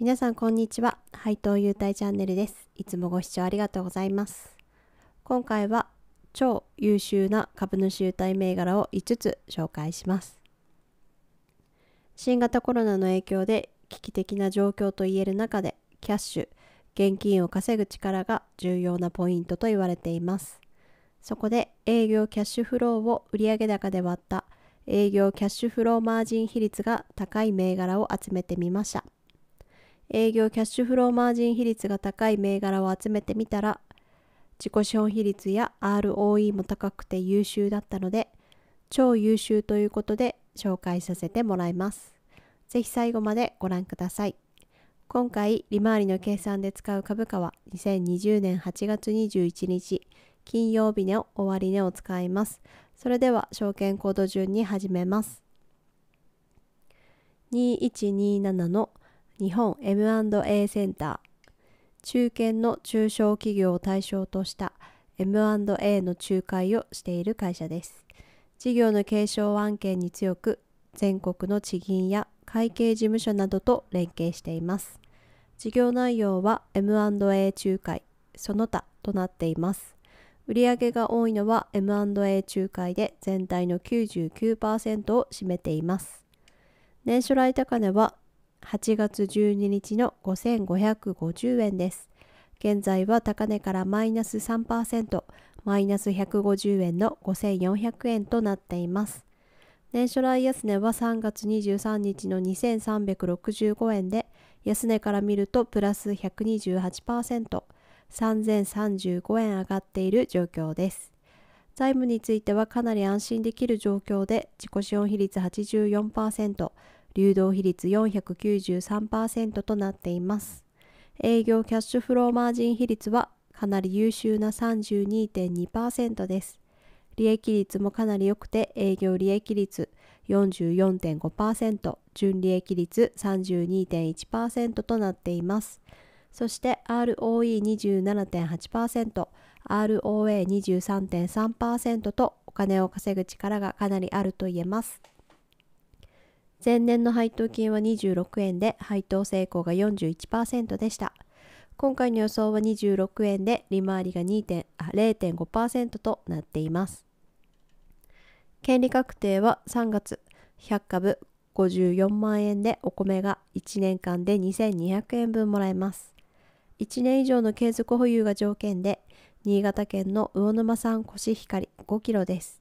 皆さんこんにちは配当優待チャンネルですいつもご視聴ありがとうございます今回は超優秀な株主優待銘柄を5つ紹介します新型コロナの影響で危機的な状況といえる中でキャッシュ現金を稼ぐ力が重要なポイントと言われていますそこで営業キャッシュフローを売上高で割った営業キャッシュフローマージン比率が高い銘柄を集めてみました営業キャッシュフローマージン比率が高い銘柄を集めてみたら自己資本比率や ROE も高くて優秀だったので超優秀ということで紹介させてもらいます。ぜひ最後までご覧ください。今回利回りの計算で使う株価は2020年8月21日金曜日の終値を使います。それでは証券コード順に始めます。2127の日本 M&A センター中堅の中小企業を対象とした M&A の仲介をしている会社です事業の継承案件に強く全国の地銀や会計事務所などと連携しています事業内容は M&A 仲介その他となっています売上が多いのは M&A 仲介で全体の99%を占めています年初来高値は8月12日の5550円です。現在は高値からマイナス3%、マイナス150円の5400円となっています。年初来安値は3月23日の2365円で、安値から見るとプラス128%、3035円上がっている状況です。財務についてはかなり安心できる状況で、自己資本比率84%、流動比率493%となっています。営業キャッシュフローマージン比率はかなり優秀な32.2%です。利益率もかなり良くて営業利益率44.5%、純利益率32.1%となっています。そして ROE27.8%、ROA23.3% とお金を稼ぐ力がかなりあると言えます。前年の配当金は26円で配当成功が41%でした今回の予想は26円で利回りが0.5%となっています権利確定は3月100株54万円でお米が1年間で2200円分もらえます1年以上の継続保有が条件で新潟県の魚沼産コシヒカリ5キロです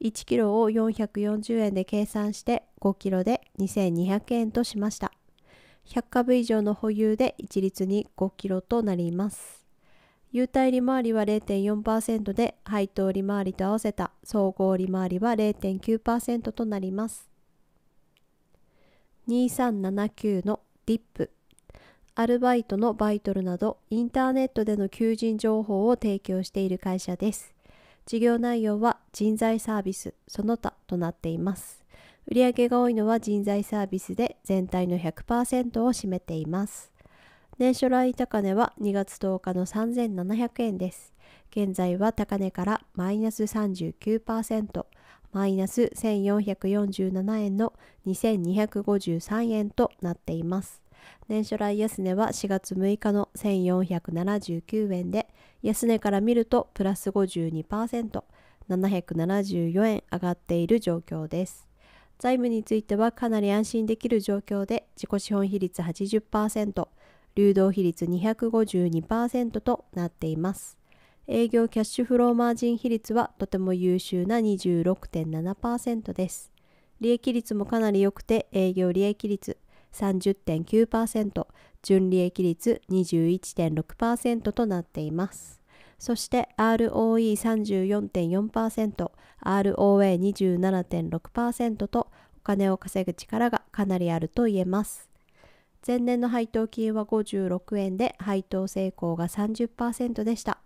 1キロを440円で計算して5キロで2200円としました100株以上の保有で一律に5キロとなります優待利回りは0.4%で配当利回りと合わせた総合利回りは0.9%となります2379のディップアルバイトのバイトルなどインターネットでの求人情報を提供している会社です事業内容は人材サービスその他となっています。売上が多いのは人材サービスで全体の100%を占めています。年初来高値は2月10日の3700円です。現在は高値からマイナス39%、マイナス1447円の2253円となっています。年初来安値は4月6日の1479円で安値から見るとプラス 52%774 円上がっている状況です財務についてはかなり安心できる状況で自己資本比率80%流動比率252%となっています営業キャッシュフローマージン比率はとても優秀な26.7%です利益率もかなり良くて営業利益率30.9%、純利益率21.6%となっています。そして ROE34.4%、ROA27.6% とお金を稼ぐ力がかなりあると言えます。前年の配当金は56円で配当成功が30%でした。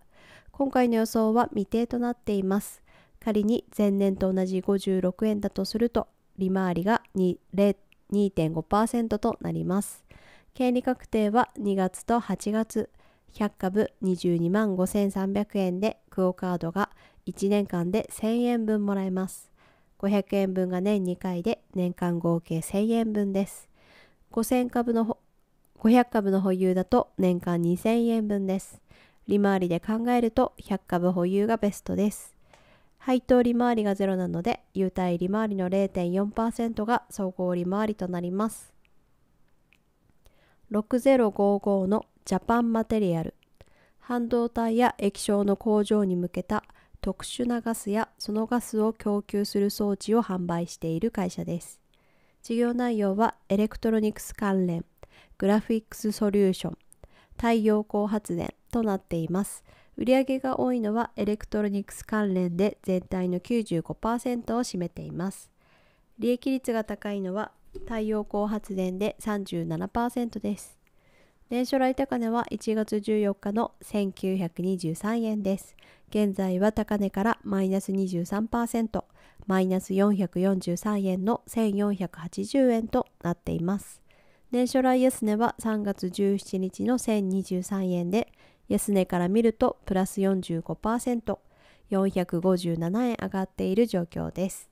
今回の予想は未定となっています。仮に前年と同じ56円だとすると利回りが0 2.5%となります。権利確定は2月と8月、100株22万5300円でクオカードが1年間で1000円分もらえます。500円分が年2回で年間合計1000円分です。5000株の500株の保有だと年間2000円分です。利回りで考えると100株保有がベストです。配当利回りがゼロなので優待利回りの0.4%が総合利回りとなります6055のジャパンマテリアル半導体や液晶の工場に向けた特殊なガスやそのガスを供給する装置を販売している会社です事業内容はエレクトロニクス関連グラフィックスソリューション太陽光発電となっています。売上が多いのはエレクトロニクス関連で全体の95%を占めています利益率が高いのは太陽光発電で37%です年初来高値は1月14日の1923円です現在は高値からマイナス23%マイナス443円の1480円となっています年初来安値は3月17日の1023円で安値から見るとプラス45%、457円上がっている状況です。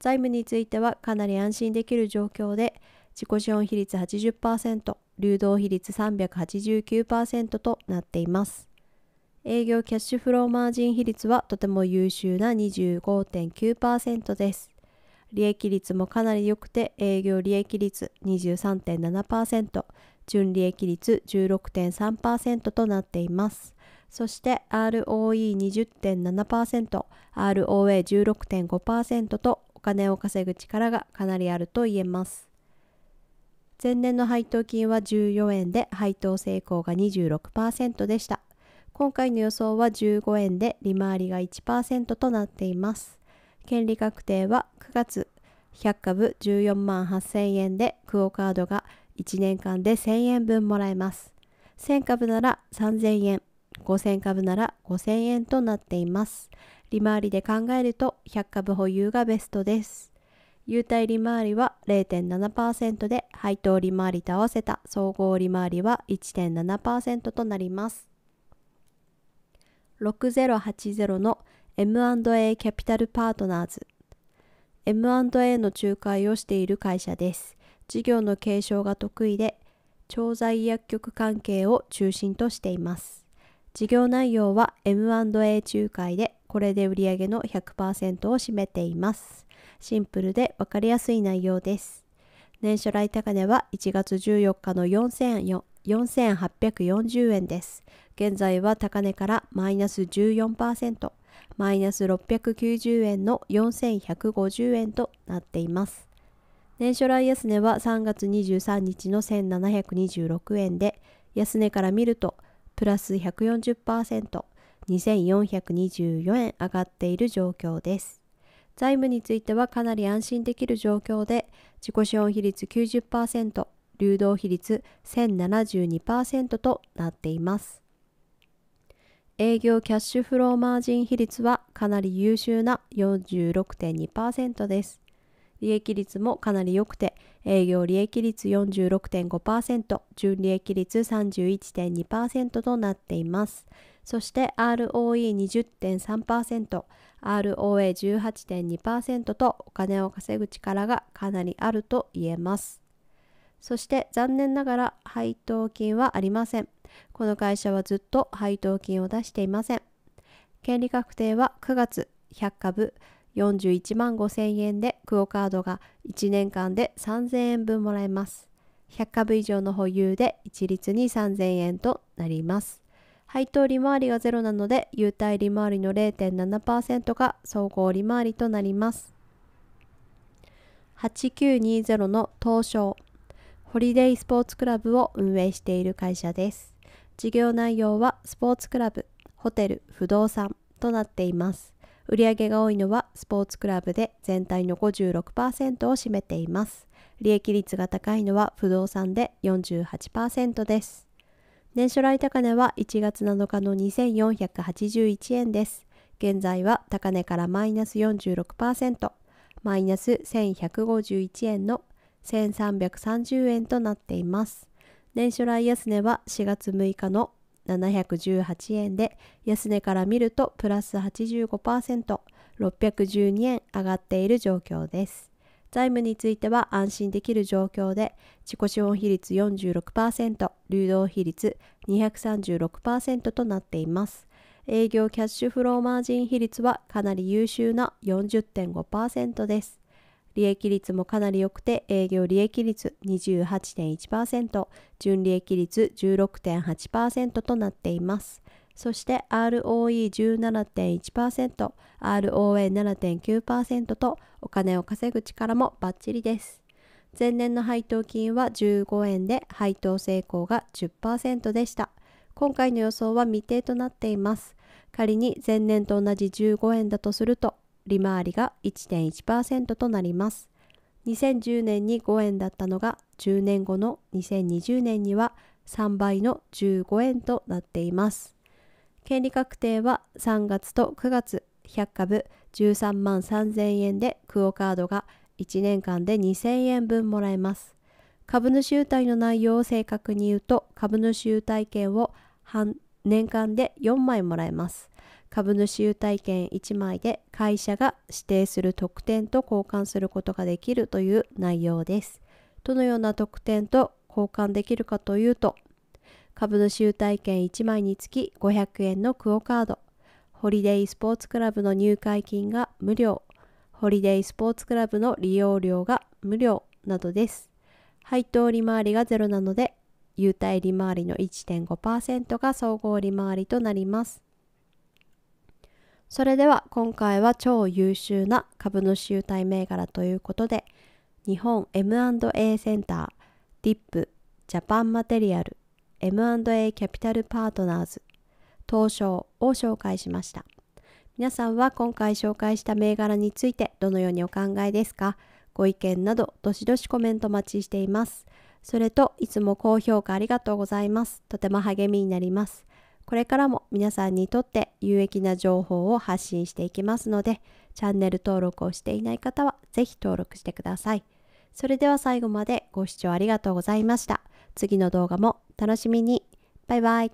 財務についてはかなり安心できる状況で、自己資本比率80%、流動比率389%となっています。営業キャッシュフローマージン比率はとても優秀な25.9%です。利益率もかなり良くて営業利益率23.7%、純利益率16.3%となっています。そして ROE20.7%、ROA16.5% とお金を稼ぐ力がかなりあると言えます。前年の配当金は14円で配当成功が26%でした。今回の予想は15円で利回りが1%となっています。権利確定は9月100株14万8000円でクオカードが1年間で1000円分もらえます。1000株なら3000円、5000株なら5000円となっています。利回りで考えると100株保有がベストです。優待利回りは0.7%で配当利回りと合わせた総合利回りは1.7%となります。6080の M&A キャピタルパートナーズ M&A の仲介をしている会社です。事業の継承が得意で、調剤薬局関係を中心としています。事業内容は M&A 仲介で、これで売上の100%を占めています。シンプルで分かりやすい内容です。年初来高値は1月14日の4840円です。現在は高値からマイナス14%、マイナス690円の4150円となっています。年初来安値は3月23日の1726円で安値から見るとプラス 140%2424 円上がっている状況です財務についてはかなり安心できる状況で自己資本比率90%流動比率1072%となっています営業キャッシュフローマージン比率はかなり優秀な46.2%です利益率もかなり良くて営業利益率46.5%純利益率31.2%となっていますそして ROE20.3% ROA18.2% とお金を稼ぐ力がかなりあると言えますそして残念ながら配当金はありませんこの会社はずっと配当金を出していません権利確定は9月100株41万5千円でクオカードが1年間で3千円分もらえます。100株以上の保有で一律に3千円となります。配当利回りがゼロなので、優待利回りの0.7%が総合利回りとなります。8920の東証、ホリデイスポーツクラブを運営している会社です。事業内容はスポーツクラブ、ホテル、不動産となっています。売上が多いのはスポーツクラブで全体の56%を占めています。利益率が高いのは不動産で48%です。年初来高値は1月7日の2481円です。現在は高値からマイナス46%、マイナス1151円の1330円となっています。年初来安値は4月6日の718円で安値から見るとプラス 85%612 円上がっている状況です財務については安心できる状況で自己資本比率46%流動比率236%となっています営業キャッシュフローマージン比率はかなり優秀な40.5%です利益率もかなり良くて営業利益率28.1%純利益率16.8%となっていますそして ROE17.1%、ROA7.9% とお金を稼ぐ力もバッチリです。前年の配当金は15円で配当成功が10%でした。今回の予想は未定となっています。仮に前年と同じ15円だとすると利回りが1.1%となります。2010年に5円だったのが10年後の2020年には3倍の15円となっています。権利確定は3月と9月100株13万3000円でクオカードが1年間で2000円分もらえます。株主優待の内容を正確に言うと株主優待券を半年間で4枚もらえます。株主優待券1枚で会社が指定する特典と交換することができるという内容です。どのような特典と交換できるかというと株主優待券1枚につき500円のクオカードホリデイスポーツクラブの入会金が無料ホリデイスポーツクラブの利用料が無料などです。配当利回りが0なので優待利回りの1.5%が総合利回りとなります。それでは今回は超優秀な株主優待銘柄ということで日本 M&A センターディップジャパンマテリアル M&A キャピタルパートナーズ東証を紹介しました皆さんは今回紹介した銘柄についてどのようにお考えですかご意見などどしどしコメント待ちしていますそれといつも高評価ありがとうございますとても励みになりますこれからも皆さんにとって有益な情報を発信していきますので、チャンネル登録をしていない方はぜひ登録してください。それでは最後までご視聴ありがとうございました。次の動画も楽しみに。バイバイ。